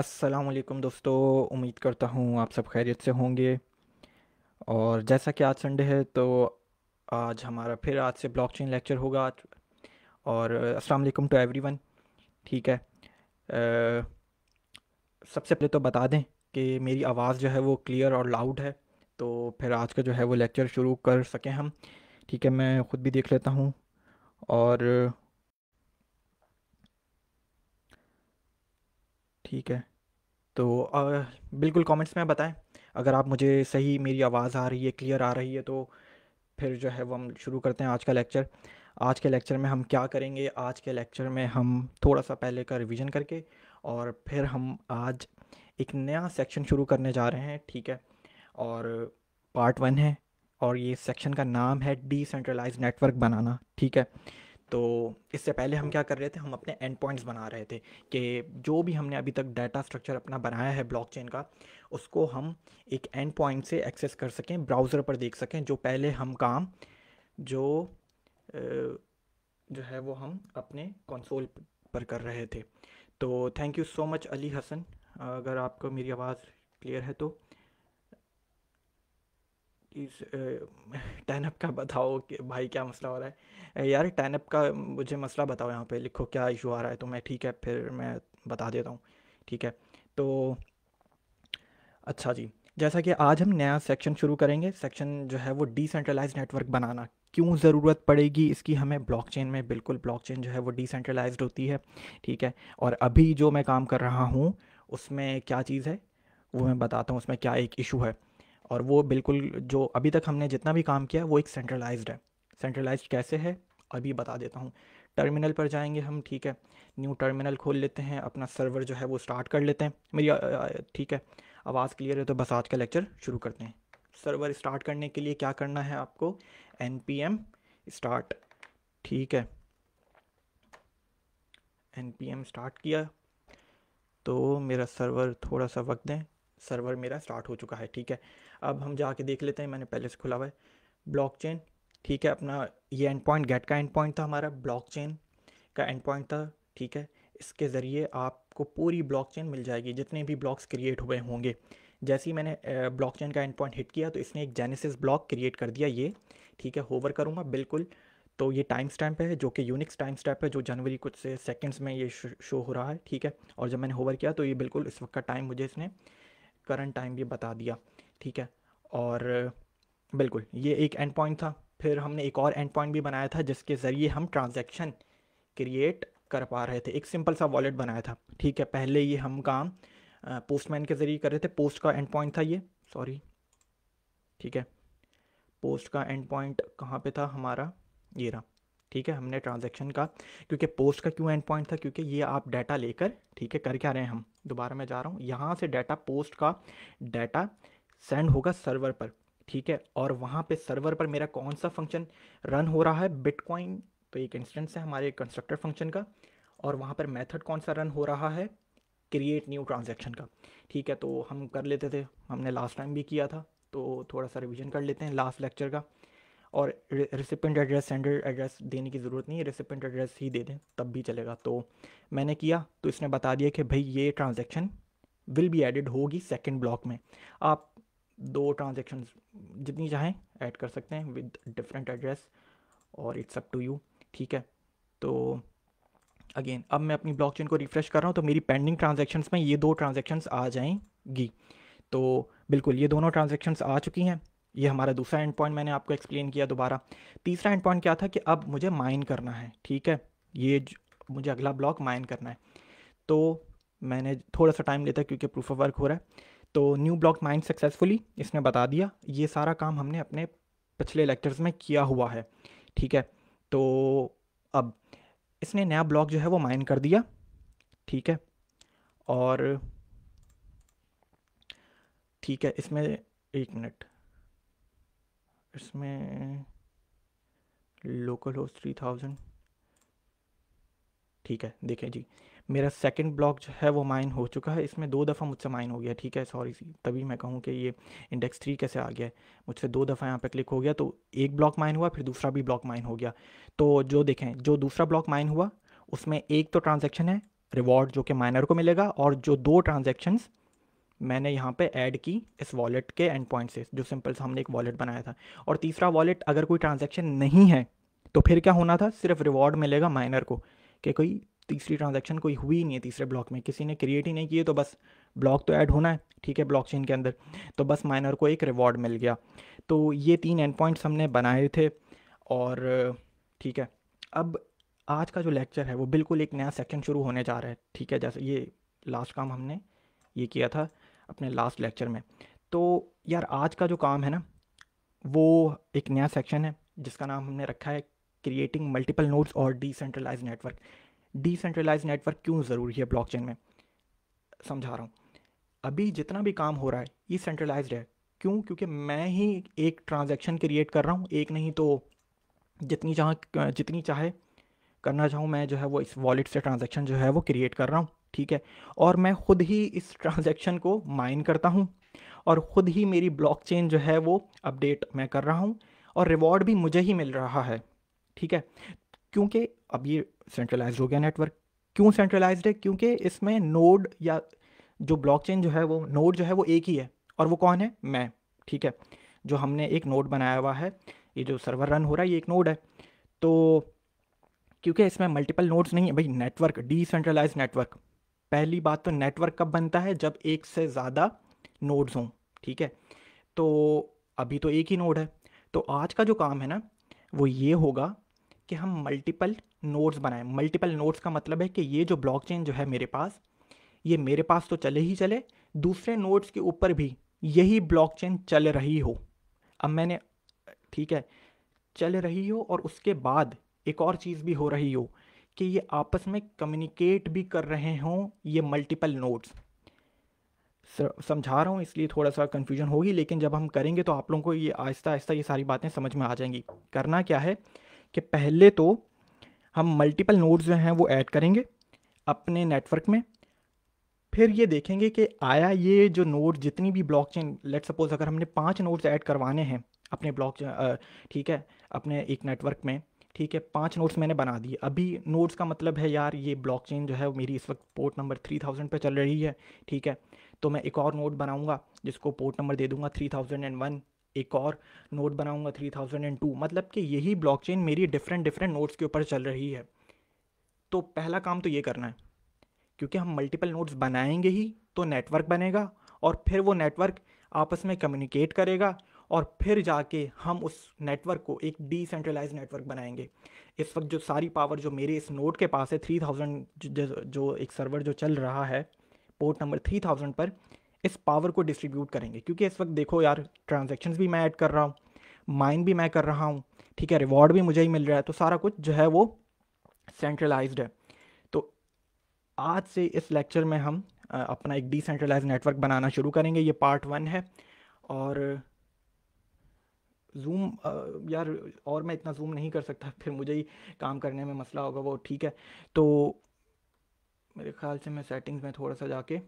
असलम दोस्तों उम्मीद करता हूँ आप सब खैरियत से होंगे और जैसा कि आज संडे है तो आज हमारा फिर आज से ब्लॉक ब्लॉकचेन लेक्चर होगा आज और अस्सलाम टू एवरी वन ठीक है सबसे पहले तो बता दें कि मेरी आवाज़ जो है वो क्लियर और लाउड है तो फिर आज का जो है वो लेक्चर शुरू कर सकें हम ठीक है मैं ख़ुद भी देख लेता हूँ और ठीक है तो आ, बिल्कुल कमेंट्स में बताएँ। अगर आप मुझे सही मेरी आवाज़ आ रही है, क्लियर आ रही है तो फिर जो है वो हम शुरू करते हैं आज का लेक्चर। आज के लेक्चर में हम क्या करेंगे, आज के लेक्चर में हम थोड़ा-सा पहले का रिवीजन करके और फिर हम आज एक नया सेक्शन शुरू करने जा रहे हैं, ठीक है? और पार्ट वन है और ये सेक्शन का नाम है डिसेंट्रलाइज़्ड नेटवर्क बनाना, ठीक है? तो इससे पहले हम हम्म। क्या कर रहे थे हम अपने एंड पॉइंट्स बना रहे थे कि जो भी हमने अभी तक डाटा स्ट्रक्चर अपना बनाया है ब्लॉकचेन का उसको हम एक एंड पॉइंट से एक्सेस कर सकें ब्राउज़र पर देख सकें जो पहले हम काम जो जो है वो हम अपने कंसोल पर कर रहे थे तो thank you so much Ali Hasan अगर आपको मेरी आवाज़ क्लियर है तो प्लीज़ टैनअप का बताओ कि भाई क्या मसला हो रहा है यार टैनअप का मुझे मसला बताओ यहाँ पे लिखो क्या इशू आ रहा है तो मैं ठीक है फिर मैं बता देता हूँ ठीक है तो अच्छा जी जैसा कि आज हम नया सेक्शन शुरू करेंगे सेक्शन जो है वो डिसेंट्रलाइज नेटवर्क बनाना क्यों ज़रूरत पड़ेगी इसकी हमें ब्लॉकचेन में बिल्कुल ब्लॉकचेन जो है वो डिसेंट्रलाइज होती है ठीक है और अभी जो मैं काम कर रहा हूँ उसमें क्या चीज़ है वो मैं बताता हूँ उसमें क्या एक इशू है और वो बिल्कुल जो अभी तक हमने जितना भी काम किया वो एक सेंट्रलाइज्ड है सेंट्रलाइज कैसे है अभी बता देता हूँ टर्मिनल पर जाएंगे हम ठीक है न्यू टर्मिनल खोल लेते हैं अपना सर्वर जो है वो स्टार्ट कर लेते हैं मेरी ठीक है आवाज़ क्लियर है तो बस आज का लेक्चर शुरू करते हैं सर्वर स्टार्ट करने के लिए क्या करना है आपको एन पी एम स्टार्ट ठीक है एन पी एम स्टार्ट किया तो मेरा सर्वर थोड़ा सा वक्त दें सर्वर मेरा स्टार्ट हो चुका है ठीक है अब हम जाके देख लेते हैं मैंने पहले से खुला हुआ है ब्लॉकचेन ठीक है अपना ये एंड पॉइंट गेट का एंड पॉइंट था हमारा ब्लॉकचेन का एंड पॉइंट था ठीक है इसके ज़रिए आपको पूरी ब्लॉकचेन मिल जाएगी जितने भी ब्लॉक्स क्रिएट हुए होंगे जैसे ही मैंने ब्लॉकचेन का एंड पॉइंट हिट किया तो इसने एक जेनेसिस ब्लॉक क्रिएट कर दिया ये ठीक है होवर करूँगा बिल्कुल तो ये टाइम स्टैम्प है जो कि यूनिक्स टाइम स्टैम्प है जो जनवरी कुछ से सेकेंड्स में ये शो हो रहा है ठीक है और जब मैंने होवर किया तो ये बिल्कुल इस वक्त का टाइम मुझे इसने करंट टाइम भी बता दिया ठीक है और बिल्कुल ये एक एंड पॉइंट था फिर हमने एक और एंड पॉइंट भी बनाया था जिसके ज़रिए हम ट्रांजेक्शन क्रिएट कर पा रहे थे एक सिंपल सा वॉलेट बनाया था ठीक है पहले ये हम काम पोस्टमैन के ज़रिए कर रहे थे पोस्ट का एंड पॉइंट था ये सॉरी ठीक है पोस्ट का एंड पॉइंट कहाँ पे था हमारा ये रहा ठीक है हमने ट्रांजेक्शन का क्योंकि पोस्ट का क्यों एंड पॉइंट था क्योंकि ये आप डाटा लेकर ठीक है कर क्या रहे हैं हम दोबारा मैं जा रहा हूँ यहाँ से डाटा पोस्ट का डाटा सेंड होगा सर्वर पर ठीक है और वहाँ पे सर्वर पर मेरा कौन सा फंक्शन रन हो रहा है बिटकॉइन तो एक इंस्टेंस है हमारे कंस्ट्रक्टर फंक्शन का और वहाँ पर मेथड कौन सा रन हो रहा है क्रिएट न्यू ट्रांजेक्शन का ठीक है तो हम कर लेते थे हमने लास्ट टाइम भी किया था तो थोड़ा सा रिविजन कर लेते हैं लास्ट लेक्चर का और रिसिपेंट एड्रेस सेंडर एड्रेस देने की ज़रूरत नहीं है रिसिपेंट एड्रेस ही दे दें तब भी चलेगा तो मैंने किया तो इसने बता दिया कि भाई ये ट्रांजेक्शन विल बी एडिड होगी सेकेंड ब्लॉक में आप दो ट्रांजेक्शन जितनी चाहें ऐड कर सकते हैं विद डिफरेंट एड्रेस और इट्स अप टू यू ठीक है तो अगेन अब मैं अपनी ब्लॉकचेन को रिफ़्रेश कर रहा हूँ तो मेरी पेंडिंग ट्रांजेक्शन्स में ये दो ट्रांजेक्शन्स आ जाएंगी तो बिल्कुल ये दोनों ट्रांजेक्शन्स आ चुकी हैं ये हमारा दूसरा एंड पॉइंट मैंने आपको एक्सप्लेन किया दोबारा तीसरा एंड पॉइंट क्या था कि अब मुझे माइन करना है ठीक है ये मुझे अगला ब्लॉक माइन करना है तो मैंने थोड़ा सा टाइम लेता क्योंकि प्रूफ ऑफ वर्क हो रहा है तो न्यू ब्लॉक माइन सक्सेसफुली इसने बता दिया ये सारा काम हमने अपने पिछले लेक्चर्स में किया हुआ है ठीक है तो अब इसने नया ब्लॉक जो है वो माइन कर दिया ठीक है और ठीक है इसमें एक मिनट इसमें लोकल होस्ट थ्री थाउजेंड ठीक है देखें जी मेरा सेकंड ब्लॉक जो है वो माइन हो चुका है इसमें दो दफ़ा मुझसे माइन हो गया ठीक है सॉरी सी तभी मैं कहूँ कि ये इंडेक्स थ्री कैसे आ गया है मुझसे दो दफ़ा यहाँ पे क्लिक हो गया तो एक ब्लॉक माइन हुआ फिर दूसरा भी ब्लॉक माइन हो गया तो जो देखें जो दूसरा ब्लॉक माइन हुआ उसमें एक तो ट्रांजेक्शन है रिवॉर्ड जो कि माइनर को मिलेगा और जो दो ट्रांजेक्शन्स मैंने यहाँ पे ऐड की इस वॉलेट के एंड पॉइंट से जो सिंपल से हमने एक वॉलेट बनाया था और तीसरा वॉलेट अगर कोई ट्रांजेक्शन नहीं है तो फिर क्या होना था सिर्फ रिवॉर्ड मिलेगा माइनर को कि कोई तीसरी ट्रांजेक्शन कोई हुई ही नहीं है तीसरे ब्लॉक में किसी ने क्रिएट ही नहीं किए तो बस ब्लॉक तो ऐड होना है ठीक है ब्लॉक के अंदर तो बस माइनर को एक रिवॉर्ड मिल गया तो ये तीन एंड पॉइंट्स हमने बनाए थे और ठीक है अब आज का जो लेक्चर है वो बिल्कुल एक नया सेक्शन शुरू होने जा रहा है ठीक है जैसे ये लास्ट काम हमने ये किया था अपने लास्ट लेक्चर में तो यार आज का जो काम है ना वो एक नया सेक्शन है जिसका नाम हमने रखा है क्रिएटिंग मल्टीपल नोड्स और डिसेंट्रलाइज नेटवर्क डिसेंट्रलाइज नेटवर्क क्यों ज़रूरी है ब्लॉकचेन में समझा रहा हूँ अभी जितना भी काम हो रहा है ये सेंट्रलाइज्ड है क्यों क्योंकि मैं ही एक ट्रांजेक्शन क्रिएट कर रहा हूँ एक नहीं तो जितनी चाह जितनी चाहे करना चाहूँ मैं जो है वो इस वॉलेट से ट्रांजेक्शन जो है वो क्रिएट कर रहा हूँ ठीक है और मैं खुद ही इस ट्रांजैक्शन को माइन करता हूँ और ख़ुद ही मेरी ब्लॉकचेन जो है वो अपडेट मैं कर रहा हूँ और रिवॉर्ड भी मुझे ही मिल रहा है ठीक है क्योंकि अब ये सेंट्रलाइज हो गया नेटवर्क क्यों सेंट्रलाइज्ड है क्योंकि इसमें नोड या जो ब्लॉकचेन जो है वो नोड जो है वो एक ही है और वो कौन है मैं ठीक है जो हमने एक नोड बनाया हुआ है ये जो सर्वर रन हो रहा है ये एक नोड है तो क्योंकि इसमें मल्टीपल नोड्स नहीं है भाई नेटवर्क डिसेंट्रलाइज नेटवर्क पहली बात तो नेटवर्क कब बनता है जब एक से ज़्यादा नोड्स हों ठीक है तो अभी तो एक ही नोड है तो आज का जो काम है ना वो ये होगा कि हम मल्टीपल नोड्स बनाएं मल्टीपल नोड्स का मतलब है कि ये जो ब्लॉकचेन जो है मेरे पास ये मेरे पास तो चले ही चले दूसरे नोड्स के ऊपर भी यही ब्लॉकचेन चल रही हो अब मैंने ठीक है चल रही हो और उसके बाद एक और चीज़ भी हो रही हो कि ये आपस में कम्युनिकेट भी कर रहे हों ये मल्टीपल नोट्स समझा रहा हूँ इसलिए थोड़ा सा कन्फ्यूजन होगी लेकिन जब हम करेंगे तो आप लोगों को ये आहिस्ता आहिस्ता ये सारी बातें समझ में आ जाएंगी करना क्या है कि पहले तो हम मल्टीपल नोड्स जो हैं वो ऐड करेंगे अपने नेटवर्क में फिर ये देखेंगे कि आया ये जो नोड जितनी भी ब्लॉक चेन लेट सपोज अगर हमने पाँच नोड्स ऐड करवाने हैं अपने ब्लॉक ठीक है अपने एक नेटवर्क में ठीक है पांच नोट्स मैंने बना दिए अभी नोट्स का मतलब है यार ये ब्लॉकचेन जो है वो मेरी इस वक्त पोर्ट नंबर थ्री थाउजेंड पर चल रही है ठीक है तो मैं एक और नोट बनाऊँगा जिसको पोर्ट नंबर दे दूंगा थ्री थाउजेंड एंड वन एक और नोट बनाऊँगा थ्री थाउजेंड एंड टू मतलब कि यही ब्लॉकचेन मेरी डिफरेंट डिफरेंट नोट्स के ऊपर चल रही है तो पहला काम तो ये करना है क्योंकि हम मल्टीपल नोट्स बनाएंगे ही तो नेटवर्क बनेगा और फिर वो नेटवर्क आपस में कम्युनिकेट करेगा और फिर जाके हम उस नेटवर्क को एक डिसेंट्रलाइज नेटवर्क बनाएंगे इस वक्त जो सारी पावर जो मेरे इस नोट के पास है थ्री थाउजेंड जो एक सर्वर जो चल रहा है पोर्ट नंबर थ्री थाउजेंड पर इस पावर को डिस्ट्रीब्यूट करेंगे क्योंकि इस वक्त देखो यार ट्रांजेक्शन भी मैं ऐड कर रहा हूँ माइन भी मैं कर रहा हूँ ठीक है रिवॉर्ड भी मुझे ही मिल रहा है तो सारा कुछ जो है वो सेंट्रलाइज है तो आज से इस लेक्चर में हम अपना एक डिसेंट्रलाइज नेटवर्क बनाना शुरू करेंगे ये पार्ट वन है और जूम यार और मैं इतना जूम नहीं कर सकता फिर मुझे ही काम करने में मसला होगा वो ठीक है तो मेरे ख्याल से मैं सेटिंग्स में थोड़ा सा जाके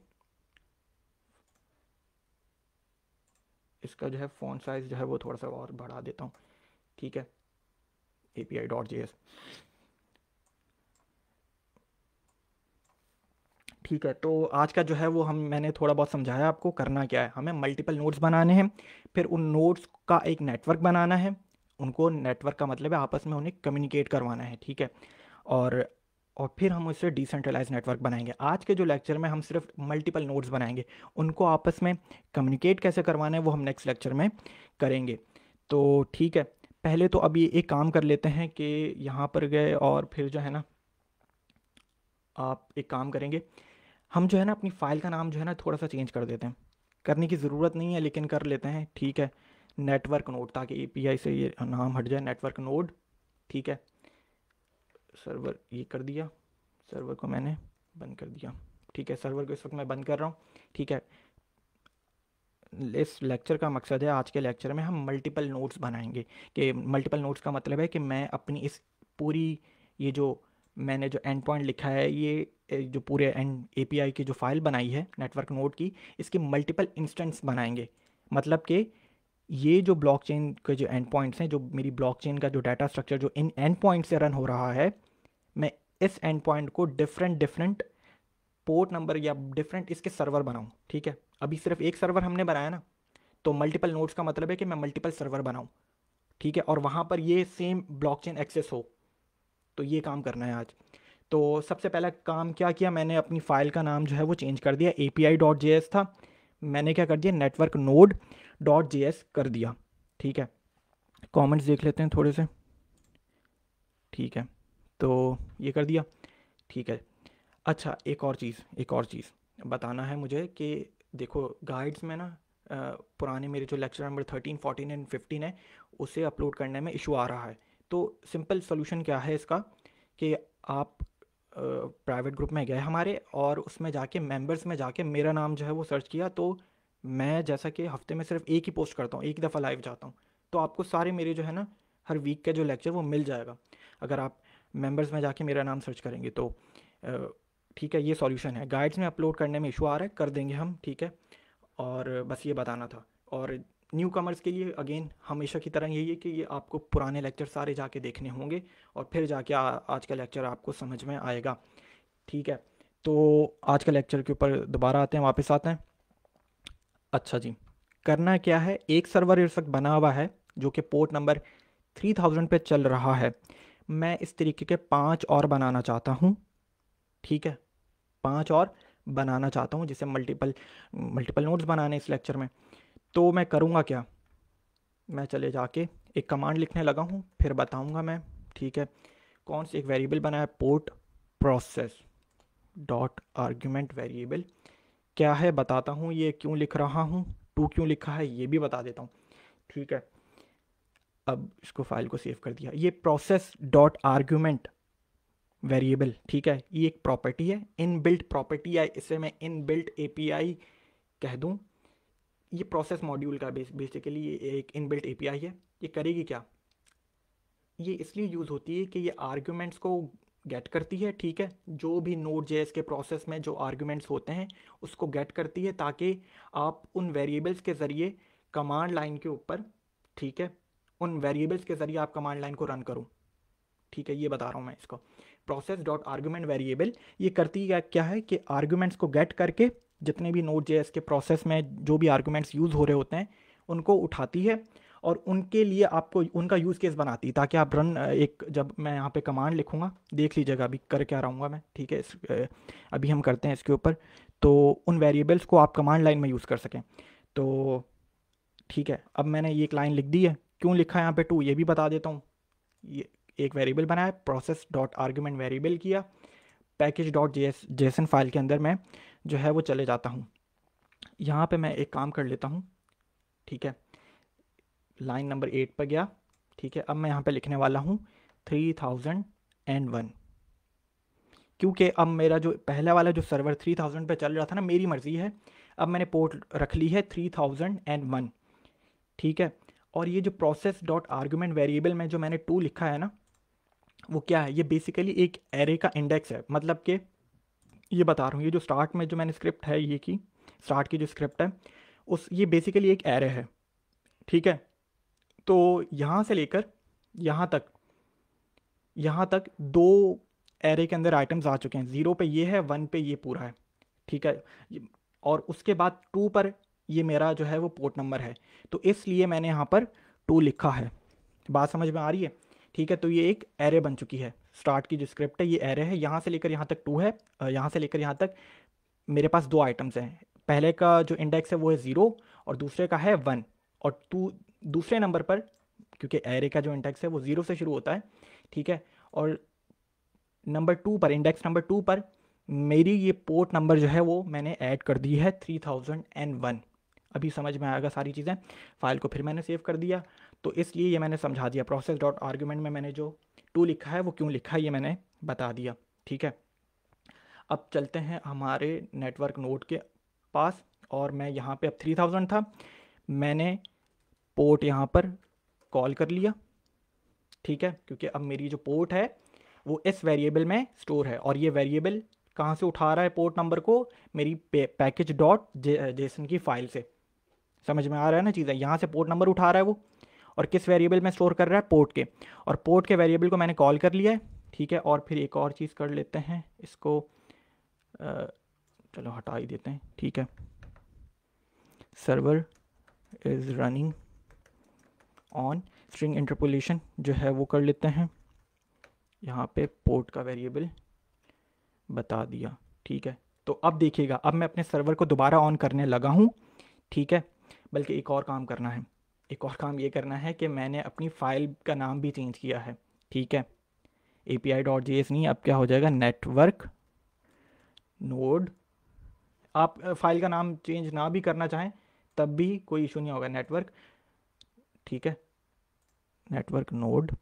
इसका जो है फ़ोन साइज़ जो है वो थोड़ा सा और बढ़ा देता हूँ ठीक है A P I dot G S ठीक है तो आज का जो है वो हम मैंने थोड़ा बहुत समझाया आपको करना क्या है हमें मल्टीपल नोट्स बनाने हैं फिर उन नोट्स का एक नेटवर्क बनाना है उनको नेटवर्क का मतलब है आपस में उन्हें कम्युनिकेट करवाना है ठीक है और और फिर हम उससे डिसेंट्रलाइज नेटवर्क बनाएंगे आज के जो लेक्चर में हम सिर्फ मल्टीपल नोट्स बनाएंगे उनको आपस में कम्युनिकेट कैसे करवाना है वो हम नेक्स्ट लेक्चर में करेंगे तो ठीक है पहले तो अभी एक काम कर लेते हैं कि यहाँ पर गए और फिर जो है ना आप एक काम करेंगे हम जो है ना अपनी फ़ाइल का नाम जो है ना थोड़ा सा चेंज कर देते हैं करने की ज़रूरत नहीं है लेकिन कर लेते हैं ठीक है नेटवर्क नोड ताकि ए से ये नाम हट जाए नेटवर्क नोड ठीक है सर्वर ये कर दिया सर्वर को मैंने बंद कर दिया ठीक है सर्वर को इस वक्त मैं बंद कर रहा हूँ ठीक है इस लेक्चर का मकसद है आज के लेक्चर में हम मल्टीपल नोट्स बनाएंगे कि मल्टीपल नोट्स का मतलब है कि मैं अपनी इस पूरी ये जो मैंने जो एंड पॉइंट लिखा है ये जो पूरे एंड ए की जो फाइल बनाई है नेटवर्क नोड की इसके मल्टीपल इंस्टेंट्स बनाएंगे मतलब कि ये जो ब्लॉकचेन के जो एंड पॉइंट्स हैं जो मेरी ब्लॉकचेन का जो डाटा स्ट्रक्चर जो इन एंड पॉइंट से रन हो रहा है मैं इस एंड पॉइंट को डिफरेंट डिफरेंट पोर्ट नंबर या डिफरेंट इसके सर्वर बनाऊँ ठीक है अभी सिर्फ एक सर्वर हमने बनाया ना तो मल्टीपल नोड्स का मतलब है कि मैं मल्टीपल सर्वर बनाऊँ ठीक है और वहाँ पर ये सेम ब्लॉकचेन एक्सेस हो तो ये काम करना है आज तो सबसे पहला काम क्या किया मैंने अपनी फ़ाइल का नाम जो है वो चेंज कर दिया A P I dot J S था मैंने क्या कर दिया network node dot J S कर दिया ठीक है कमेंट्स देख लेते हैं थोड़े से ठीक है तो ये कर दिया ठीक है अच्छा एक और चीज़ एक और चीज़ बताना है मुझे कि देखो गाइड्स में ना पुराने मेरे जो lecture number thirteen fourteen and fifteen है उसे अपलोड करने में इशू आ रहा है तो सिंपल सोल्यूशन क्या है इसका कि आप प्राइवेट ग्रुप में गए हमारे और उसमें जाके मेंबर्स में जाके मेरा नाम जो है वो सर्च किया तो मैं जैसा कि हफ्ते में सिर्फ एक ही पोस्ट करता हूँ एक दफ़ा लाइव जाता हूँ तो आपको सारे मेरे जो है ना हर वीक का जो लेक्चर वो मिल जाएगा अगर आप मेंबर्स में जाके मेरा नाम सर्च करेंगे तो ठीक है ये सॉल्यूशन है गाइड्स में अपलोड करने में इशू आ रहा है कर देंगे हम ठीक है और बस ये बताना था और न्यू कमर्स के लिए अगेन हमेशा की तरह यही है कि ये आपको पुराने लेक्चर सारे जाके देखने होंगे और फिर जाके आ, आज का लेक्चर आपको समझ में आएगा ठीक है तो आज का लेक्चर के ऊपर दोबारा आते हैं वापस आते हैं अच्छा जी करना क्या है एक सर्वर इस वक्त बना हुआ है जो कि पोर्ट नंबर थ्री थाउजेंड पर चल रहा है मैं इस तरीके के पांच और बनाना चाहता हूँ ठीक है पांच और बनाना चाहता हूँ जिसे मल्टीपल मल्टीपल नोट्स बनाने इस लेक्चर में तो मैं करूँगा क्या मैं चले जाके एक कमांड लिखने लगा हूँ फिर बताऊँगा मैं ठीक है कौन सी एक वेरिएबल बनाया port process dot argument variable क्या है बताता हूँ ये क्यों लिख रहा हूँ टू क्यों लिखा है ये भी बता देता हूँ ठीक है अब इसको फाइल को सेव कर दिया ये प्रोसेस डॉट आर्ग्यूमेंट वेरिएबल ठीक है ये एक प्रॉपर्टी है इन बिल्ट प्रॉपर्टी है इसे मैं इन बिल्ट ए कह दूँ ये प्रोसेस मॉड्यूल का बेसिकली ये एक इनबिल्ट एपीआई है ये करेगी क्या ये इसलिए यूज़ होती है कि ये आर्ग्यूमेंट्स को गेट करती है ठीक है जो भी नोट जे के प्रोसेस में जो आर्ग्यूमेंट्स होते हैं उसको गेट करती है ताकि आप उन वेरिएबल्स के ज़रिए कमांड लाइन के ऊपर ठीक है उन वेरिएबल्स के ज़रिए आप कमांड लाइन को रन करो ठीक है ये बता रहा हूँ मैं इसको प्रोसेस डॉट आर्ग्यूमेंट वेरिएबल ये करती क्या है कि आर्ग्यूमेंट्स को गेट करके जितने भी नोट जे के प्रोसेस में जो भी आर्गूमेंट्स यूज़ हो रहे होते हैं उनको उठाती है और उनके लिए आपको उनका यूज़ केस बनाती है ताकि आप रन एक जब मैं यहाँ पे कमांड लिखूँगा देख लीजिएगा अभी कर क्या रहूँगा मैं ठीक है इस, अभी हम करते हैं इसके ऊपर तो उन वेरिएबल्स को आप कमांड लाइन में यूज़ कर सकें तो ठीक है अब मैंने ये एक लाइन लिख दी है क्यों लिखा है यहाँ पर टू ये भी बता देता हूँ ये एक वेरिएबल बनाया प्रोसेस डॉट आर्ग्यूमेंट वेरिएबल किया पैकेज डॉट जे फाइल के अंदर मैं जो है वो चले जाता हूँ यहाँ पे मैं एक काम कर लेता हूँ ठीक है लाइन नंबर एट पर गया ठीक है अब मैं यहाँ पे लिखने वाला हूँ थ्री थाउजेंड एंड वन क्योंकि अब मेरा जो पहला वाला जो सर्वर थ्री थाउजेंड पर चल रहा था ना मेरी मर्ज़ी है अब मैंने पोर्ट रख ली है थ्री थाउजेंड एंड वन ठीक है और ये जो प्रोसेस डॉट आर्गूमेंट वेरिएबल में जो मैंने टू लिखा है ना वो क्या है ये बेसिकली एक एरे का इंडेक्स है मतलब कि ये बता रहा हूँ ये जो स्टार्ट में जो मैंने स्क्रिप्ट है ये की स्टार्ट की जो स्क्रिप्ट है उस ये बेसिकली एक एरे है ठीक है तो यहाँ से लेकर यहाँ तक यहाँ तक दो एरे के अंदर आइटम्स आ चुके हैं ज़ीरो पे ये है वन पे ये पूरा है ठीक है और उसके बाद टू पर ये मेरा जो है वो पोर्ट नंबर है तो इसलिए मैंने यहाँ पर टू लिखा है बात समझ में आ रही है ठीक है तो ये एक एरे बन चुकी है स्टार्ट की जो स्क्रिप्ट है ये एरे है यहाँ से लेकर यहाँ तक टू है यहाँ से लेकर यहाँ तक मेरे पास दो आइटम्स हैं पहले का जो इंडेक्स है वो है ज़ीरो और दूसरे का है वन और टू दूसरे नंबर पर क्योंकि एरे का जो इंडेक्स है वो ज़ीरो से शुरू होता है ठीक है और नंबर टू पर इंडेक्स नंबर टू पर मेरी ये पोर्ट नंबर जो है वो मैंने ऐड कर दी है थ्री थाउजेंड एंड वन अभी समझ में आएगा सारी चीज़ें फ़ाइल को फिर मैंने सेव कर दिया तो इसलिए ये मैंने समझा दिया प्रोसेस डॉट आर्ग्यूमेंट में मैंने जो टू लिखा है वो क्यों लिखा है ये मैंने बता दिया ठीक है अब चलते हैं हमारे नेटवर्क नोड के पास और मैं यहाँ पे अब थ्री थाउजेंड था मैंने पोर्ट यहाँ पर कॉल कर लिया ठीक है क्योंकि अब मेरी जो पोर्ट है वो इस वेरिएबल में स्टोर है और ये वेरिएबल कहाँ से उठा रहा है पोर्ट नंबर को मेरी पैकेज डॉट जेसन की फाइल से समझ में आ रहा है ना चीज़ें यहाँ से पोर्ट नंबर उठा रहा है वो और किस वेरिएबल में स्टोर कर रहा है पोर्ट के और पोर्ट के वेरिएबल को मैंने कॉल कर लिया है ठीक है और फिर एक और चीज़ कर लेते हैं इसको चलो हटा ही देते हैं ठीक है server is running on string interpolation जो है वो कर लेते हैं यहाँ पे पोर्ट का वेरिएबल बता दिया ठीक है तो अब देखिएगा अब मैं अपने सर्वर को दोबारा ऑन करने लगा हूँ ठीक है बल्कि एक और काम करना है एक और काम ये करना है कि मैंने अपनी फ़ाइल का नाम भी चेंज किया है ठीक है A P I dot G S नहीं अब क्या हो जाएगा नेटवर्क नोड आप फाइल का नाम चेंज ना भी करना चाहें तब भी कोई इशू नहीं होगा नेटवर्क ठीक है network node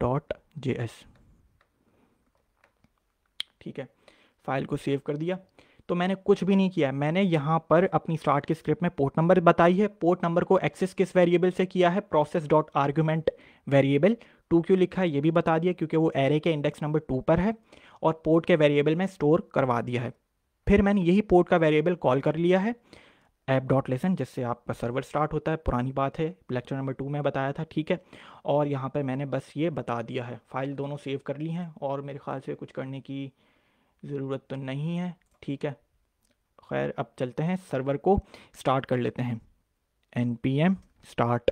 dot J S ठीक है फाइल को सेव कर दिया तो मैंने कुछ भी नहीं किया मैंने यहाँ पर अपनी स्टार्ट की स्क्रिप्ट में पोर्ट नंबर बताई है पोर्ट नंबर को एक्सेस किस वेरिएबल से किया है process dot argument variable two क्यों लिखा है ये भी बता दिया क्योंकि वो एरे के इंडेक्स नंबर टू पर है और पोर्ट के वेरिएबल में स्टोर करवा दिया है फिर मैंने यही पोर्ट का वेरिएबल कॉल कर लिया है ऐप डॉट लेसन जिससे आपका सर्वर स्टार्ट होता है पुरानी बात है लेक्चर नंबर टू में बताया था ठीक है और यहाँ पर मैंने बस ये बता दिया है फाइल दोनों सेव कर ली हैं और मेरे ख्याल से कुछ करने की ज़रूरत तो नहीं है ठीक है खैर हम्म। अब चलते हैं सर्वर को स्टार्ट कर लेते हैं एन पी एम स्टार्ट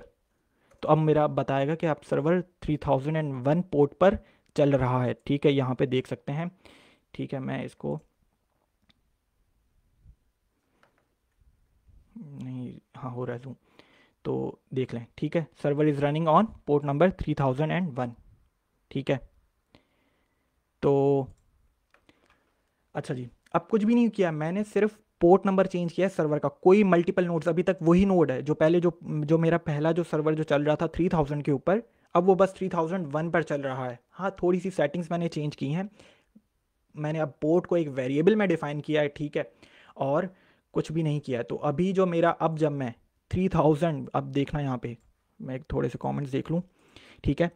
तो अब मेरा बताएगा कि आप सर्वर 3001 पोर्ट पर चल रहा है ठीक है यहाँ पे देख सकते हैं ठीक है मैं इसको नहीं हाँ हो रहा हूँ तो देख लें ठीक है server is running on port number 3001 ठीक है तो अच्छा जी अब कुछ भी नहीं किया मैंने सिर्फ पोर्ट नंबर चेंज किया है सर्वर का कोई मल्टीपल नोड्स अभी तक वही नोड है जो पहले जो जो मेरा पहला जो सर्वर जो चल रहा था थ्री थाउजेंड के ऊपर अब वो बस थ्री थाउजेंड वन पर चल रहा है हाँ थोड़ी सी सेटिंग्स मैंने चेंज की हैं मैंने अब पोर्ट को एक वेरिएबल में डिफ़ाइन किया है ठीक है और कुछ भी नहीं किया तो अभी जो मेरा अब जब मैं थ्री थाउजेंड अब देखना यहाँ पे मैं थोड़े से कॉमेंट्स देख लूँ ठीक है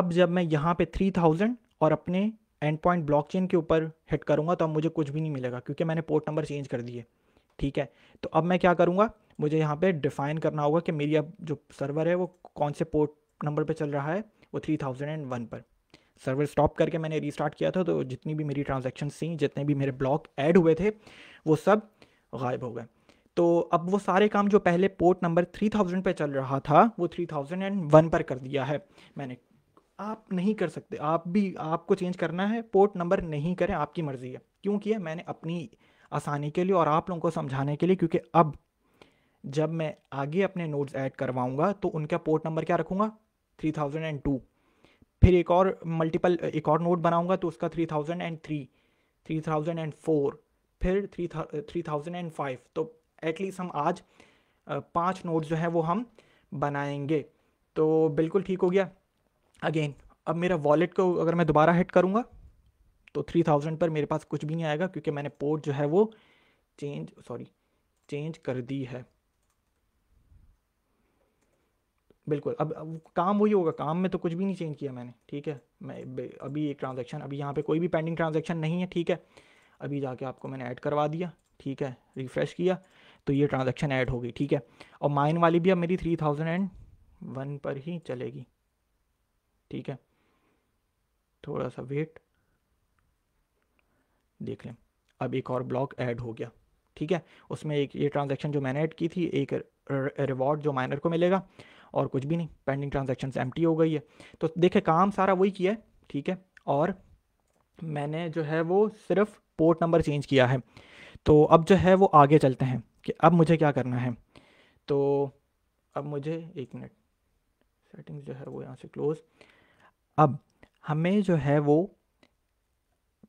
अब जब मैं यहाँ पे थ्री थाउजेंड और अपने एंड पॉइंट ब्लॉक चेन के ऊपर हिट करूँगा तो अब मुझे कुछ भी नहीं मिलेगा क्योंकि मैंने पोर्ट नंबर चेंज कर दिए ठीक है तो अब मैं क्या करूँगा मुझे यहाँ पे डिफाइन करना होगा कि मेरी अब जो सर्वर है वो कौन से पोर्ट नंबर पे चल रहा है वो थ्री थाउजेंड एंड वन पर सर्वर स्टॉप करके मैंने रीस्टार्ट किया था तो जितनी भी मेरी ट्रांजेक्शन थी जितने भी मेरे ब्लॉक ऐड हुए थे वो सब गायब हो गए तो अब वो सारे काम जो पहले पोर्ट नंबर 3000 पे चल रहा था वो 3001 पर कर दिया है मैंने आप नहीं कर सकते आप भी आपको चेंज करना है पोर्ट नंबर नहीं करें आपकी मर्ज़ी है क्यों किया मैंने अपनी आसानी के लिए और आप लोगों को समझाने के लिए क्योंकि अब जब मैं आगे अपने नोट्स ऐड करवाऊँगा तो उनका पोर्ट नंबर क्या रखूँगा थ्री थाउजेंड एंड टू फिर एक और मल्टीपल एक और नोट बनाऊँगा तो उसका three thousand and three three thousand and four फिर three three thousand and five तो एटलीस्ट हम आज पांच नोट्स जो हैं वो हम बनाएंगे तो बिल्कुल ठीक हो गया अगेन अब मेरा वॉलेट को अगर मैं दोबारा हिट करूँगा तो थ्री थाउजेंड पर मेरे पास कुछ भी नहीं आएगा क्योंकि मैंने पोर्ट जो है वो चेंज सॉरी चेंज कर दी है बिल्कुल अब, अब काम वही होगा काम में तो कुछ भी नहीं चेंज किया मैंने ठीक है मैं अभी एक ट्रांजेक्शन अभी यहाँ पे कोई भी पेंडिंग ट्रांजेक्शन नहीं है ठीक है अभी जाके आपको मैंने ऐड करवा दिया ठीक है रिफ़्रेश किया तो ये ट्रांजेक्शन ऐड हो गई ठीक है और माइन वाली भी अब मेरी थ्री थाउजेंड एंड वन पर ही चलेगी ठीक है थोड़ा सा वेट देख लें अब एक और ब्लॉक ऐड हो गया ठीक है उसमें एक ये ट्रांजेक्शन जो मैंने ऐड की थी एक रिवॉर्ड जो माइनर को मिलेगा और कुछ भी नहीं पेंडिंग ट्रांजेक्शन एम हो गई है तो देखे काम सारा वही किया है ठीक है और मैंने जो है वो सिर्फ पोर्ट नंबर चेंज किया है तो अब जो है वो आगे चलते हैं कि अब मुझे क्या करना है तो अब मुझे एक मिनट सेटिंग्स जो है वो यहाँ से क्लोज़ अब हमें जो है वो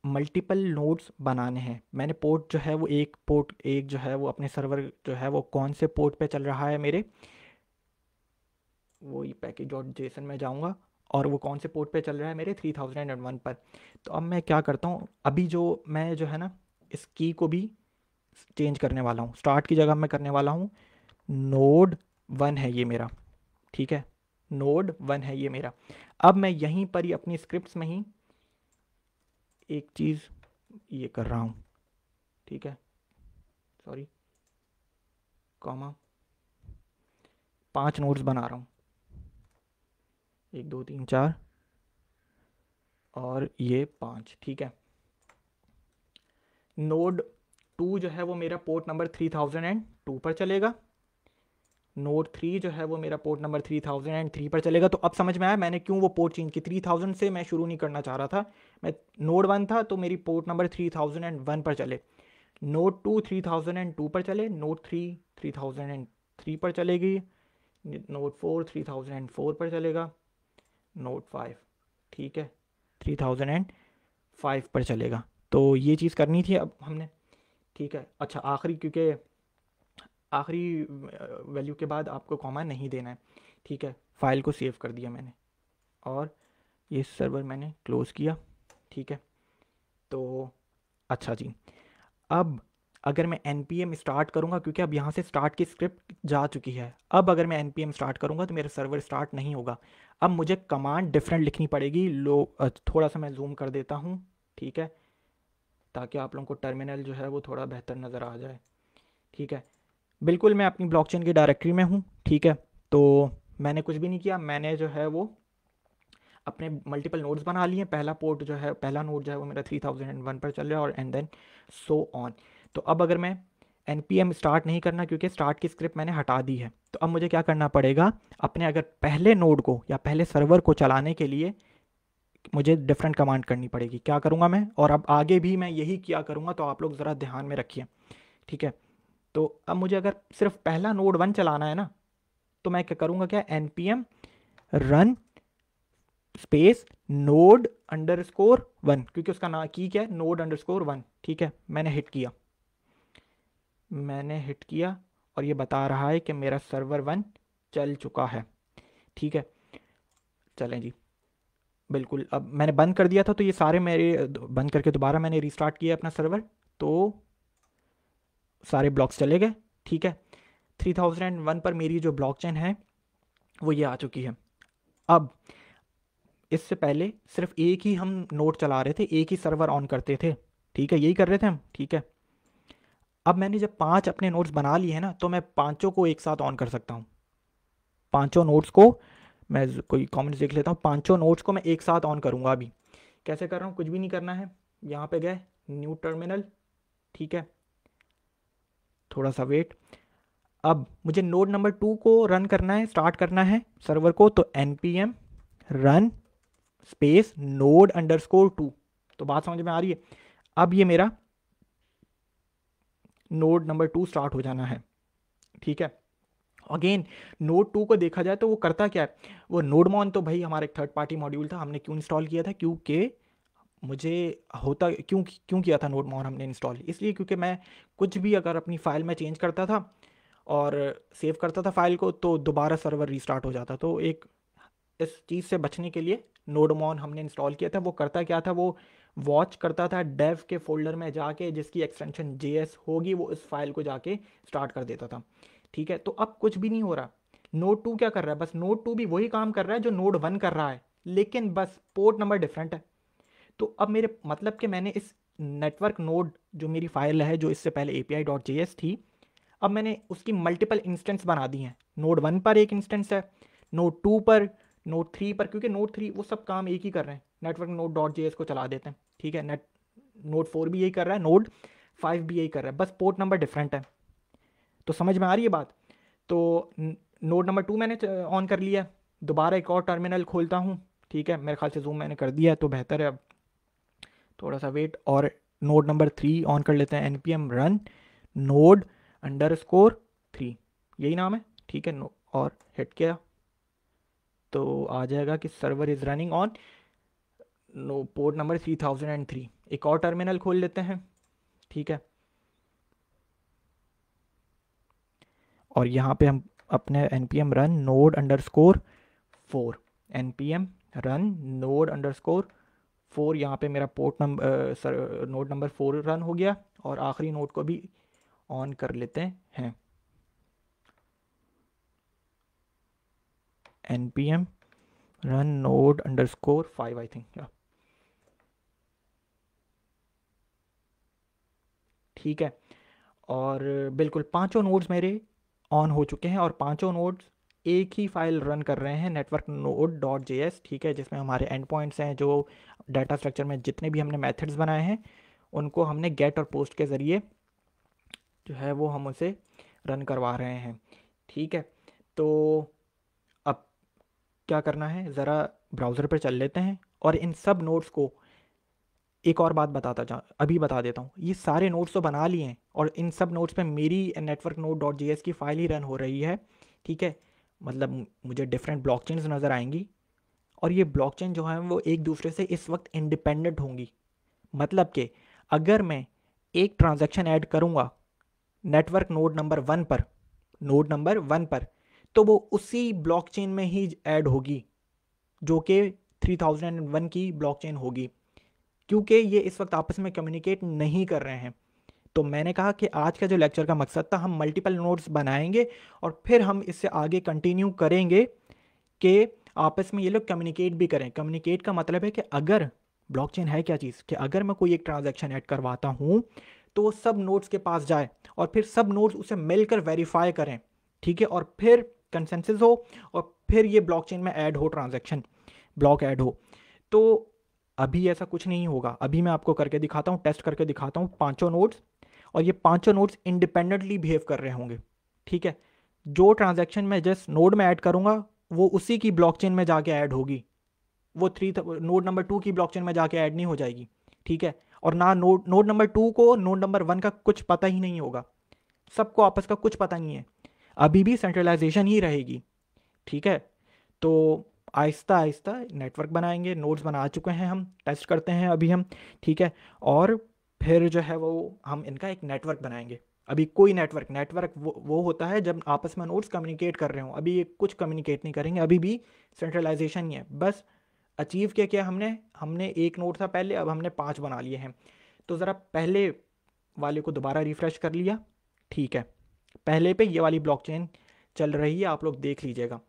मल्टीपल नोड्स बनाने हैं मैंने पोर्ट जो है वो एक पोर्ट एक जो है वो अपने सर्वर जो है वो कौन से पोर्ट पे चल रहा है मेरे वो ये पैकेज डॉट जेसन में जाऊँगा और वो कौन से पोर्ट पे चल रहा है मेरे थ्री थाउजेंड एंड वन पर तो अब मैं क्या करता हूँ अभी जो मैं जो है ना इस की को भी चेंज करने वाला हूँ स्टार्ट की जगह मैं करने वाला हूँ नोड वन है ये मेरा ठीक है नोड वन है ये मेरा अब मैं यहीं पर ही अपनी स्क्रिप्ट में ही एक चीज़ ये कर रहा हूं ठीक है सॉरी कॉमा पांच नोड्स बना रहा हूं एक दो तीन चार और ये पांच ठीक है नोड टू जो है वो मेरा port number three thousand and two पर चलेगा नोट थ्री जो है वो मेरा port number three thousand and three पर चलेगा तो अब समझ में आया मैंने क्यों वो पोर्ट चेंज की थ्री थाउजेंड से मैं शुरू नहीं करना चाह रहा था मैं नोट वन था तो मेरी port number three thousand and one पर चले node two three thousand and two पर चले node three three thousand and three पर चलेगी node four three thousand and four पर चलेगा नोट फाइव ठीक है थ्री थाउजेंड एंड फाइव पर चलेगा तो ये चीज़ करनी थी अब हमने ठीक है अच्छा आखिरी क्योंकि आखिरी वैल्यू के बाद आपको कॉमा नहीं देना है ठीक है फाइल को सेव कर दिया मैंने और ये सर्वर मैंने क्लोज़ किया ठीक है तो अच्छा जी अब अगर मैं एन पी एम स्टार्ट करूँगा क्योंकि अब यहाँ से स्टार्ट की स्क्रिप्ट जा चुकी है अब अगर मैं एन पी एम स्टार्ट करूँगा तो मेरा सर्वर स्टार्ट नहीं होगा अब मुझे कमांड डिफरेंट लिखनी पड़ेगी लो थोड़ा सा मैं जूम कर देता हूँ ठीक है ताकि आप लोगों को टर्मिनल जो है वो थोड़ा बेहतर नज़र आ जाए ठीक है बिल्कुल मैं अपनी ब्लॉकचेन की डायरेक्टरी में हूँ ठीक है तो मैंने कुछ भी नहीं किया मैंने जो है वो अपने मल्टीपल नोड्स बना लिए पहला पोर्ट जो है पहला नोड जो है वो मेरा थ्री थाउजेंड एंड वन पर चल रहा है और एंड देन सो ऑन तो अब अगर मैं एन पी एम स्टार्ट नहीं करना क्योंकि स्टार्ट की स्क्रिप्ट मैंने हटा दी है तो अब मुझे क्या करना पड़ेगा अपने अगर पहले नोड को या पहले सर्वर को चलाने के लिए मुझे डिफरेंट कमांड करनी पड़ेगी क्या करूँगा मैं और अब आगे भी मैं यही किया करूँगा तो आप लोग ज़रा ध्यान में रखिए ठीक है तो अब मुझे अगर सिर्फ पहला नोड वन चलाना है ना तो मैं क्या करूँगा क्या N P M run space node underscore one क्योंकि उसका नाम की क्या है नोड अंडर स्कोर वन ठीक है मैंने हिट किया मैंने हिट किया और ये बता रहा है कि मेरा सर्वर वन चल चुका है ठीक है चलें जी बिल्कुल अब मैंने बंद कर दिया था तो ये सारे मेरे बंद करके दोबारा मैंने रिस्टार्ट किया अपना सर्वर तो सारे ब्लॉक्स चले गए ठीक है थ्री थाउजेंड वन पर मेरी जो ब्लॉक चेन है वो ये आ चुकी है अब इससे पहले सिर्फ एक ही हम नोट चला रहे थे एक ही सर्वर ऑन करते थे ठीक है यही कर रहे थे हम ठीक है अब मैंने जब पांच अपने नोट्स बना लिए हैं ना तो मैं पांचों को एक साथ ऑन कर सकता हूँ पांचों नोट्स को मैं कोई कॉमेंट्स देख लेता हूँ पांचों नोट्स को मैं एक साथ ऑन करूँगा अभी कैसे कर रहा हूँ कुछ भी नहीं करना है यहाँ पे गए न्यू टर्मिनल ठीक है थोड़ा सा वेट अब मुझे नोड नंबर टू को रन करना है स्टार्ट करना है सर्वर को तो N P M run space node underscore two तो बात समझ में आ रही है अब ये मेरा नोड नंबर टू स्टार्ट हो जाना है ठीक है अगेन नोड टू को देखा जाए तो वो करता क्या है वो नोड मॉन तो भाई हमारा एक थर्ड पार्टी मॉड्यूल था हमने क्यों इंस्टॉल किया था क्योंकि मुझे होता क्यों क्यों किया था नोट मोहन हमने इंस्टॉल इसलिए क्योंकि मैं कुछ भी अगर अपनी फ़ाइल में चेंज करता था और सेव करता था फाइल को तो दोबारा सर्वर रीस्टार्ट हो जाता तो एक इस चीज़ से बचने के लिए नोडमॉन हमने इंस्टॉल किया था वो करता क्या था वो वॉच करता था डेव के फोल्डर में जाके जिसकी एक्सटेंशन जे होगी वो इस फाइल को जाके स्टार्ट कर देता था ठीक है तो अब कुछ भी नहीं हो रहा नोट टू क्या कर रहा है बस नोट टू भी वही काम कर रहा है जो नोट वन कर रहा है लेकिन बस पोर्ट नंबर डिफरेंट है तो अब मेरे मतलब कि मैंने इस नेटवर्क नोड जो मेरी फाइल है जो इससे पहले A P I dot J S थी अब मैंने उसकी मल्टीपल इंस्टेंस बना दी हैं नोड वन पर एक इंस्टेंस है नोड टू पर नोड थ्री पर क्योंकि नोड थ्री वो सब काम एक ही कर रहे हैं network node dot J S को चला देते हैं ठीक है नेट नोड फोर भी यही कर रहा है नोड फाइव भी यही कर रहा है बस पोर्ट नंबर डिफरेंट है तो समझ में आ रही है बात तो नोड नंबर टू मैंने ऑन कर लिया दोबारा एक और टर्मिनल खोलता हूँ ठीक है मेरे ख्याल से जूम मैंने कर दिया तो बेहतर है अब थोड़ा सा वेट और नोड नंबर थ्री ऑन कर लेते हैं N P M run node underscore three यही नाम है ठीक है नो और हिट किया तो आ जाएगा कि server is running on no port number three thousand and three एक और टर्मिनल खोल लेते हैं ठीक है और यहाँ पे हम अपने N P M run node underscore four N P M run node underscore four यहाँ पे मेरा port number node number four run हो गया और आखिरी नोट को भी ऑन कर लेते हैं N P M run node underscore five I think ठीक है और बिल्कुल पांचों नोड्स मेरे ऑन हो चुके हैं और पांचों नोड्स एक ही फाइल रन कर रहे हैं network node dot J S ठीक है जिसमें हमारे एंड पॉइंट्स हैं जो डाटा स्ट्रक्चर में जितने भी हमने मेथड्स बनाए हैं उनको हमने गेट और पोस्ट के ज़रिए जो है वो हम उसे रन करवा रहे हैं ठीक है तो अब क्या करना है ज़रा ब्राउज़र पर चल लेते हैं और इन सब नोट्स को एक और बात बताता जा अभी बता देता हूँ ये सारे नोट्स तो बना लिए हैं और इन सब नोट्स पे मेरी नेटवर्क नोट डॉट जी की फ़ाइल ही रन हो रही है ठीक है मतलब मुझे डिफरेंट ब्लॉकचेन्स नज़र आएंगी और ये ब्लॉकचेन जो है वो एक दूसरे से इस वक्त इंडिपेंडेंट होंगी मतलब कि अगर मैं एक ट्रांजैक्शन ऐड करूँगा नेटवर्क नोड नंबर वन पर नोड नंबर वन पर तो वो उसी ब्लॉकचेन में ही ऐड होगी जो कि 3001 की ब्लॉकचेन होगी क्योंकि ये इस वक्त आपस में कम्युनिकेट नहीं कर रहे हैं तो मैंने कहा कि आज का जो लेक्चर का मकसद था हम मल्टीपल नोट्स बनाएंगे और फिर हम इससे आगे कंटिन्यू करेंगे कि आपस में ये लोग कम्युनिकेट भी करें कम्युनिकेट का मतलब है कि अगर ब्लॉकचेन है क्या चीज़ कि अगर मैं कोई एक ट्रांजेक्शन ऐड करवाता हूँ तो वो सब नोट्स के पास जाए और फिर सब नोट्स उसे मिलकर वेरीफाई करें ठीक है और फिर कंसेंसिस हो और फिर ये ब्लॉकचेन में ऐड हो ट्रांजेक्शन ब्लॉक ऐड हो तो अभी ऐसा कुछ नहीं होगा अभी मैं आपको करके दिखाता हूँ टेस्ट करके दिखाता हूँ पाँचों नोट्स और ये पांचों नोड्स इंडिपेंडेंटली बिहेव कर रहे होंगे ठीक है जो ट्रांजेक्शन मैं जिस नोड में ऐड करूँगा वो उसी की ब्लॉकचेन में जाके ऐड होगी वो थ्री नोड नंबर टू की ब्लॉकचेन में जाके ऐड नहीं हो जाएगी ठीक है और ना नोड नोड नंबर टू को नोड नंबर वन का कुछ पता ही नहीं होगा सबको आपस का कुछ पता नहीं है अभी भी सेंट्रलाइजेशन ही रहेगी ठीक है तो आहिस्ता आहिस्ता नेटवर्क बनाएंगे नोड्स बना चुके हैं हम टेस्ट करते हैं अभी हम ठीक है और फिर जो है वो हम इनका एक नेटवर्क बनाएंगे अभी कोई नेटवर्क नेटवर्क वो वो होता है जब आपस में नोट्स कम्युनिकेट कर रहे हो अभी ये कुछ कम्युनिकेट नहीं करेंगे अभी भी सेंट्रलाइजेशन ही है बस अचीव किया क्या हमने हमने एक नोट था पहले अब हमने पाँच बना लिए हैं तो ज़रा पहले वाले को दोबारा रिफ़्रेश कर लिया ठीक है पहले पे ये वाली ब्लॉकचेन चल रही है आप लोग देख लीजिएगा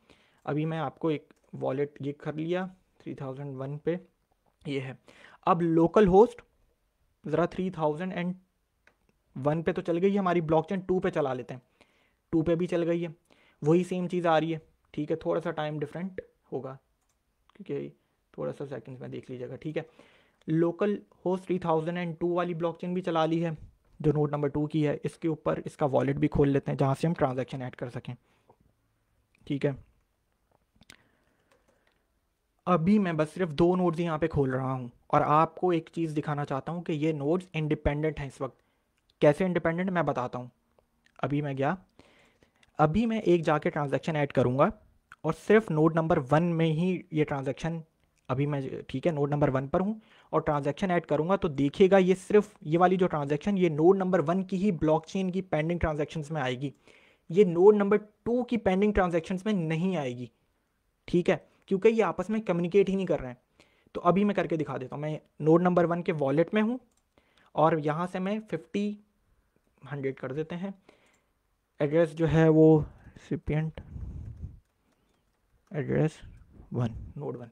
अभी मैं आपको एक वॉलेट ये कर लिया थ्री थाउजेंड वन पे ये है अब लोकल होस्ट ज़रा थ्री थाउजेंड एंड वन पे तो चल गई है हमारी ब्लॉक चेन टू पे चला लेते हैं टू पे भी चल गई है वही सेम चीज़ आ रही है ठीक है थोड़ा सा टाइम डिफरेंट होगा क्योंकि थोड़ा सा सेकेंड्स में देख लीजिएगा ठीक है localhost three thousand and two वाली ब्लॉक चेन भी चला ली है जो नोट नंबर टू की है इसके ऊपर इसका वॉलेट भी खोल लेते हैं जहाँ से हम ट्रांजेक्शन ऐड कर सकें ठीक है अभी मैं बस सिर्फ दो नोड्स यहाँ पे खोल रहा हूँ और आपको एक चीज़ दिखाना चाहता हूँ कि ये नोड्स इंडिपेंडेंट हैं इस वक्त कैसे इंडिपेंडेंट मैं बताता हूँ अभी मैं गया अभी मैं एक जाके ट्रांजेक्शन ऐड करूँगा और सिर्फ नोड नंबर वन में ही ये ट्रांजेक्शन अभी मैं ठीक है नोड नंबर वन पर हूँ और ट्रांजेक्शन ऐड करूँगा तो देखिएगा ये सिर्फ ये वाली जो ट्रांजेक्शन ये नोड नंबर वन की ही ब्लॉकचेन की पेंडिंग ट्रांजेक्शन में आएगी ये नोड नंबर टू की पेंडिंग ट्रांजेक्शन में नहीं आएगी ठीक है क्योंकि ये आपस में कम्युनिकेट ही नहीं कर रहे हैं तो अभी मैं करके दिखा देता हूँ मैं नोड नंबर वन के वॉलेट में हूँ और यहाँ से मैं फिफ्टी हंड्रेड कर देते हैं एड्रेस जो है वो recipient address one node one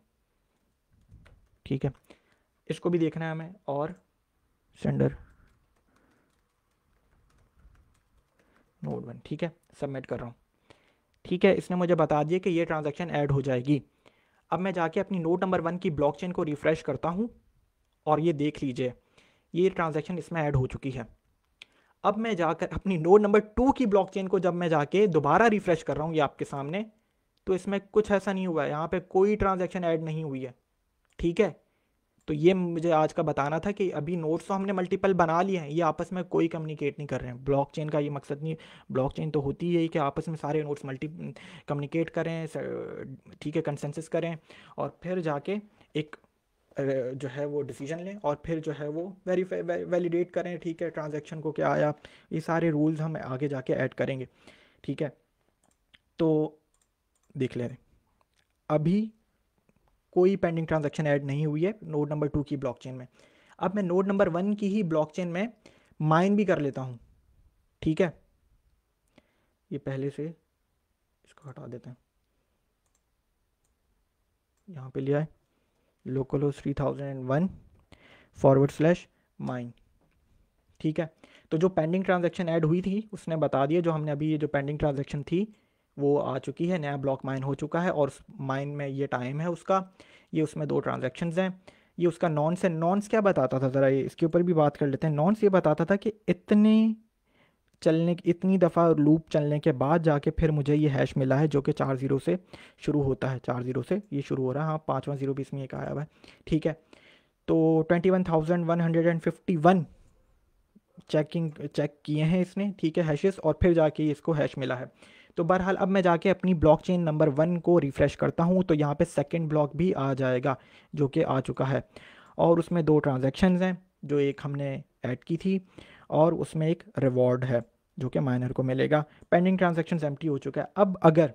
ठीक है इसको भी देखना है हमें और सेंडर नोड वन ठीक है सबमिट कर रहा हूँ ठीक है इसने मुझे बता दिया कि ये ट्रांजेक्शन ऐड हो जाएगी अब मैं जाके अपनी नोट नंबर वन की ब्लॉक को रिफ़्रेश करता हूँ और ये देख लीजिए ये ट्रांजेक्शन इसमें ऐड हो चुकी है अब मैं जाकर अपनी नोट नंबर टू की ब्लॉक को जब मैं जाके दोबारा रिफ़्रेश कर रहा हूँ ये आपके सामने तो इसमें कुछ ऐसा नहीं हुआ है यहाँ पर कोई ट्रांजेक्शन ऐड नहीं हुई है ठीक है तो ये मुझे आज का बताना था कि अभी नोट्स तो हमने मल्टीपल बना लिए हैं ये आपस में कोई कम्युनिकेट नहीं कर रहे हैं ब्लॉकचेन का ये मकसद नहीं ब्लॉकचेन तो होती है कि आपस में सारे नोट्स मल्टी कम्युनिकेट करें ठीक है कंसेंसस करें और फिर जाके एक जो है वो डिसीजन लें और फिर जो है वो वेरीफाई वैलिडेट करें ठीक है ट्रांजेक्शन को क्या आया ये सारे रूल्स हम आगे जाके ऐड करेंगे ठीक है तो देख ले रहे अभी कोई पेंडिंग ट्रांजेक्शन ऐड नहीं हुई है नोड नंबर टू की ब्लॉकचेन में अब मैं नोड नंबर वन की ही ब्लॉकचेन में माइन भी कर लेता हूँ ठीक है ये पहले से इसको हटा देते हैं यहाँ पे लिया है localhost three thousand and one forward slash mine ठीक है तो जो पेंडिंग ट्रांजेक्शन ऐड हुई थी उसने बता दिया जो हमने अभी ये जो पेंडिंग ट्रांजेक्शन थी वो आ चुकी है नया ब्लॉक माइन हो चुका है और माइन में ये टाइम है उसका ये उसमें दो ट्रांजेक्शन हैं ये उसका नॉन्स है नॉन्स क्या बताता था ज़रा इसके ऊपर भी बात कर लेते हैं नॉन्स ये बताता था कि इतने चलने इतनी दफ़ा लूप चलने के बाद जाके फिर मुझे ये हैश मिला है जो कि चार ज़ीरो से शुरू होता है चार ज़ीरो से ये शुरू हो रहा है हाँ पाँचवा ज़ीरो भी इसमें एक आया हुआ है ठीक है तो twenty one thousand one hundred and fifty one checking check किए हैं इसने ठीक है हैशेस और फिर जाके इसको हैश मिला है तो बहरहाल अब मैं जाके अपनी ब्लॉक चेन नंबर वन को रिफ़्रेश करता हूँ तो यहाँ पे सेकंड ब्लॉक भी आ जाएगा जो कि आ चुका है और उसमें दो ट्रांजेक्शन्स हैं जो एक हमने ऐड की थी और उसमें एक रिवॉर्ड है जो कि माइनर को मिलेगा पेंडिंग ट्रांजेक्शन एम हो चुका है अब अगर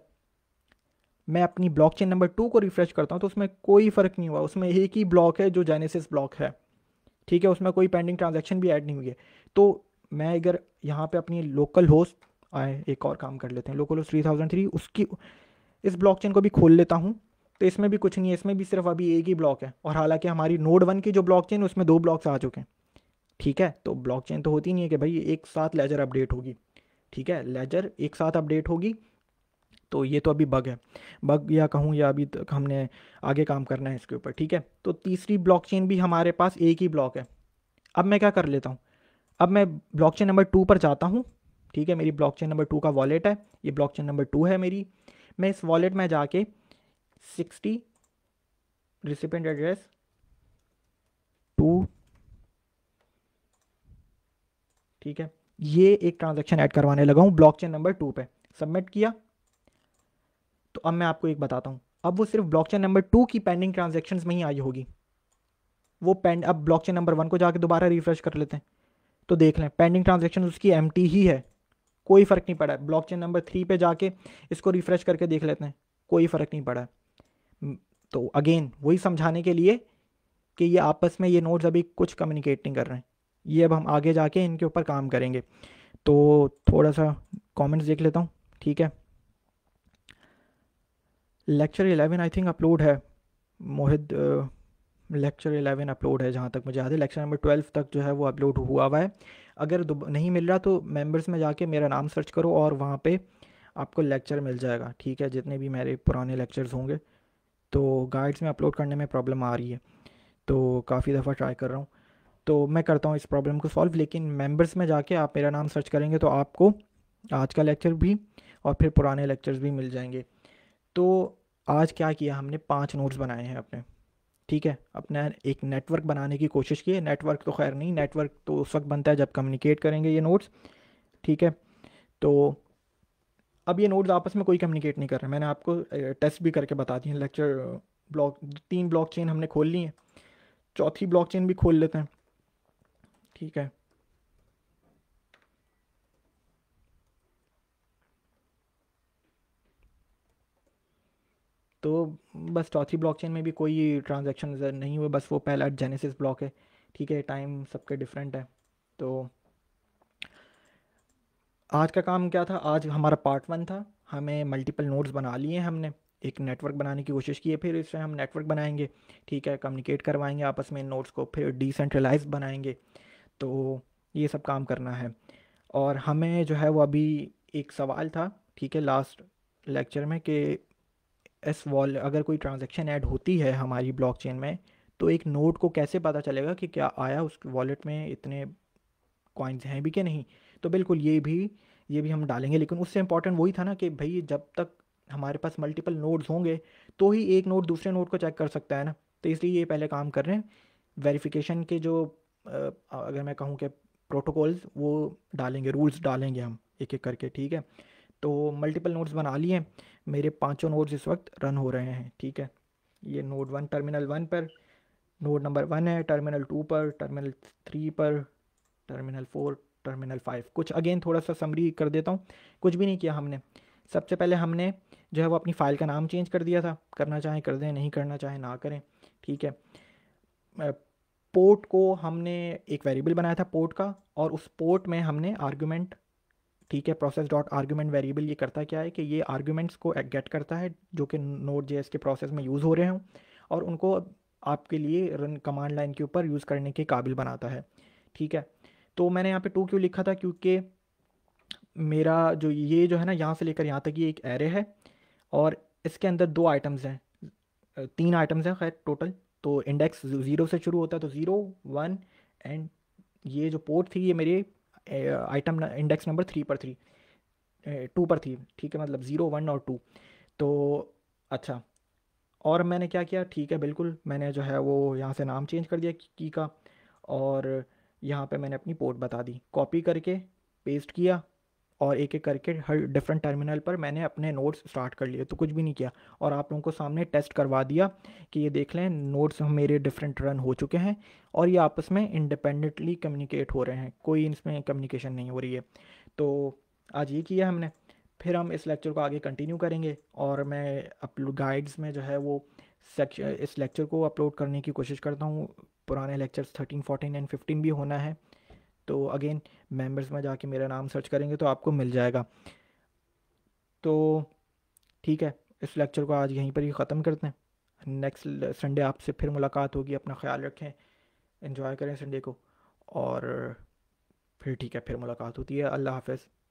मैं अपनी ब्लॉक चेन नंबर टू को रिफ़्रेश करता हूँ तो उसमें कोई फ़र्क नहीं हुआ उसमें एक ही ब्लॉक है जो जेनेसिस ब्लॉक है ठीक है उसमें कोई पेंडिंग ट्रांजेक्शन भी ऐड नहीं हुई है तो मैं अगर यहाँ पे अपनी लोकल होस्ट आए एक और काम कर लेते हैं लोकोलोस थ्री थाउजेंड थ्री उसकी इस चेन को भी खोल लेता हूँ तो इसमें भी कुछ नहीं है इसमें भी सिर्फ अभी एक ही ब्लॉक है और हालांकि हमारी नोड वन की जो ब्लॉक चेन उसमें दो ब्लॉक्स आ चुके हैं ठीक है तो ब्लॉक चेन तो होती नहीं है कि भाई एक साथ लेजर अपडेट होगी ठीक है लेजर एक साथ अपडेट होगी तो ये तो अभी बग है बग या कहूँ या अभी तक हमने आगे काम करना है इसके ऊपर ठीक है तो तीसरी ब्लॉकचेन भी हमारे पास एक ही ब्लॉक है अब मैं क्या कर लेता हूँ अब मैं ब्लॉकचेन नंबर टू पर जाता हूँ ठीक है मेरी ब्लॉकचेन नंबर टू का वॉलेट है ये ब्लॉकचेन नंबर टू है मेरी मैं इस वॉलेट में जाके सिक्सटी रिसिपेंट एड्रेस टू ठीक है ये एक ट्रांजेक्शन ऐड करवाने लगा हूँ ब्लॉकचेन नंबर टू पे सबमिट किया तो अब मैं आपको एक बताता हूँ अब वो सिर्फ ब्लॉकचेन नंबर टू की पेंडिंग ट्रांजेक्शन में ही आई होगी वो पेंड अब ब्लॉकचेन नंबर वन को जाके दोबारा रिफ्रेश कर लेते हैं तो देख लें पेंडिंग ट्रांजेक्शन उसकी एम ही है कोई फ़र्क नहीं पड़ा है चेन नंबर थ्री पे जाके इसको रिफ़्रेश करके देख लेते हैं कोई फ़र्क नहीं पड़ा है तो अगेन वही समझाने के लिए कि ये आपस में ये नोट्स अभी कुछ कम्युनिकेट नहीं कर रहे हैं ये अब हम आगे जाके इनके ऊपर काम करेंगे तो थोड़ा सा कमेंट्स देख लेता हूँ ठीक है lecture eleven I think upload है मोहित लेक्चर एलेवन अपलोड है जहाँ तक मुझे याद है लेक्चर नंबर ट्वेल्व तक जो है वो अपलोड हुआ हुआ है अगर नहीं मिल रहा तो मेंबर्स में जाके मेरा नाम सर्च करो और वहाँ पे आपको लेक्चर मिल जाएगा ठीक है जितने भी मेरे पुराने लेक्चर्स होंगे तो गाइड्स में अपलोड करने में प्रॉब्लम आ रही है तो काफ़ी दफ़ा ट्राई कर रहा हूँ तो मैं करता हूँ इस प्रॉब्लम को सॉल्व लेकिन मेंबर्स में जाके आप मेरा नाम सर्च करेंगे तो आपको आज का लेक्चर भी और फिर पुराने लेक्चर्स भी मिल जाएंगे तो आज क्या किया हमने पाँच नोट्स बनाए हैं अपने ठीक है अपने एक नेटवर्क बनाने की कोशिश की है नेटवर्क तो खैर नहीं नेटवर्क तो उस वक्त बनता है जब कम्युनिकेट करेंगे ये नोट्स ठीक है तो अब ये नोट्स आपस में कोई कम्युनिकेट नहीं कर रहे मैंने आपको टेस्ट भी करके बता दिए लेक्चर ब्लॉक तीन ब्लॉक हमने खोल ली है चौथी ब्लॉक भी खोल लेते हैं ठीक है तो बस चौथी ब्लॉकचेन में भी कोई ट्रांजेक्शन नहीं हुए बस वो पहला जेनेसिस ब्लॉक है ठीक है टाइम सबके डिफरेंट है तो आज का काम क्या था आज हमारा पार्ट वन था हमें मल्टीपल नोट्स बना लिए हमने एक नेटवर्क बनाने की कोशिश की है फिर इससे हम नेटवर्क बनाएंगे ठीक है कम्युनिकेट करवाएंगे आपस में नोट्स को फिर डिसेंट्रलाइज बनाएंगे तो ये सब काम करना है और हमें जो है वो अभी एक सवाल था ठीक है लास्ट लेक्चर में कि एस वॉल अगर कोई ट्रांजेक्शन ऐड होती है हमारी चेन में तो एक नोट को कैसे पता चलेगा कि क्या आया उस वॉलेट में इतने कॉइन्स हैं भी कि नहीं तो बिल्कुल ये भी ये भी हम डालेंगे लेकिन उससे इम्पॉर्टेंट वही था ना कि भाई जब तक हमारे पास मल्टीपल नोड्स होंगे तो ही एक नोड दूसरे नोड को चेक कर सकता है ना तो इसलिए ये पहले काम कर रहे हैं वेरिफिकेशन के जो अगर मैं कहूँ कि प्रोटोकॉल्स वो डालेंगे रूल्स डालेंगे हम एक एक करके ठीक है तो मल्टीपल नोट्स बना लिए मेरे पांचों नोट्स इस वक्त रन हो रहे हैं ठीक है ये नोड वन टर्मिनल वन पर नोड नंबर वन है टर्मिनल टू पर टर्मिनल थ्री पर टर्मिनल फोर टर्मिनल फाइव कुछ अगेन थोड़ा सा समरी कर देता हूँ कुछ भी नहीं किया हमने सबसे पहले हमने जो है वो अपनी फ़ाइल का नाम चेंज कर दिया था करना चाहें कर दें नहीं करना चाहें ना करें ठीक है पोर्ट को हमने एक वेरिएबल बनाया था पोर्ट का और उस पोर्ट में हमने आर्गूमेंट ठीक है प्रोसेस डॉट आर्ग्यूमेंट वेरिएबल ये करता क्या है कि ये आर्ग्यूमेंट्स को गेट करता है जो कि नोट जे के प्रोसेस में यूज़ हो रहे हों और उनको आपके लिए रन कमांड लाइन के ऊपर यूज़ करने के काबिल बनाता है ठीक है तो मैंने यहाँ पे टू क्यों लिखा था क्योंकि मेरा जो ये जो है ना यहाँ से लेकर यहाँ तक ये एक एरे है और इसके अंदर दो आइटम्स हैं तीन आइटम्स हैं खैर टोटल तो इंडेक्स ज़ीरो से शुरू होता है तो ज़ीरो वन एंड ये जो पोर्ट थी ये मेरे आइटम इंडेक्स नंबर थ्री पर थ्री टू पर थी ठीक है मतलब ज़ीरो वन और टू तो अच्छा और मैंने क्या किया ठीक है बिल्कुल मैंने जो है वो यहाँ से नाम चेंज कर दिया की का और यहाँ पे मैंने अपनी पोर्ट बता दी कॉपी करके पेस्ट किया और एक एक करके हर डिफरेंट टर्मिनल पर मैंने अपने नोट्स स्टार्ट कर लिए तो कुछ भी नहीं किया और आप लोगों को सामने टेस्ट करवा दिया कि ये देख लें नोट्स मेरे डिफरेंट रन हो चुके हैं और ये आपस में इंडिपेंडेंटली कम्युनिकेट हो रहे हैं कोई इसमें कम्युनिकेशन नहीं हो रही है तो आज ये किया हमने फिर हम इस लेक्चर को आगे कंटिन्यू करेंगे और मैं अपलोड गाइड्स में जो है वो सेक्शन इस लेक्चर को अपलोड करने की कोशिश करता हूँ पुराने lectures thirteen fourteen and fifteen भी होना है तो अगेन मेंबर्स में जाके मेरा नाम सर्च करेंगे तो आपको मिल जाएगा तो ठीक है इस लेक्चर को आज यहीं पर ही ख़त्म करते हैं नेक्स्ट संडे आपसे फिर मुलाकात होगी अपना ख्याल रखें इन्जॉय करें संडे को और फिर ठीक है फिर मुलाकात होती है अल्लाह हाफिज़